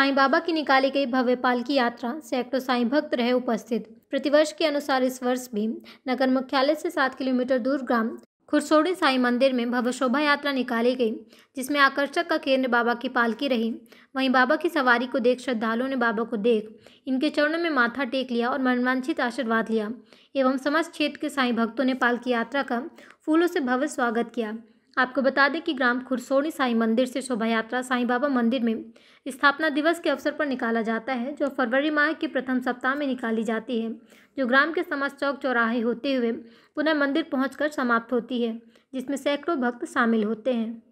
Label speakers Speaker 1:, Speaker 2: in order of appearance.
Speaker 1: साईं बाबा की निकाली गई भव्य पालकी यात्रा सैकड़ों साईं भक्त रहे उपस्थित प्रतिवर्ष के अनुसार इस वर्ष भी नगर मुख्यालय से सात किलोमीटर दूर ग्राम खुरसोड़ी साई मंदिर में भव्य शोभा यात्रा निकाली गई जिसमें आकर्षक का केंद्र बाबा की पालकी रही वहीं बाबा की सवारी को देख श्रद्धालुओं ने बाबा को देख इनके चरणों में माथा टेक लिया और मनवांछित आशीर्वाद लिया एवं समस्त क्षेत्र के साई भक्तों ने पालकी यात्रा का फूलों से भव्य स्वागत किया आपको बता दें कि ग्राम खुरसोनी साई मंदिर से शोभा यात्रा साई बाबा मंदिर में स्थापना दिवस के अवसर पर निकाला जाता है जो फरवरी माह के प्रथम सप्ताह में निकाली जाती है जो ग्राम के समाज चौक चौराहे होते हुए पुनः मंदिर पहुंचकर समाप्त होती है जिसमें सैकड़ों भक्त शामिल होते हैं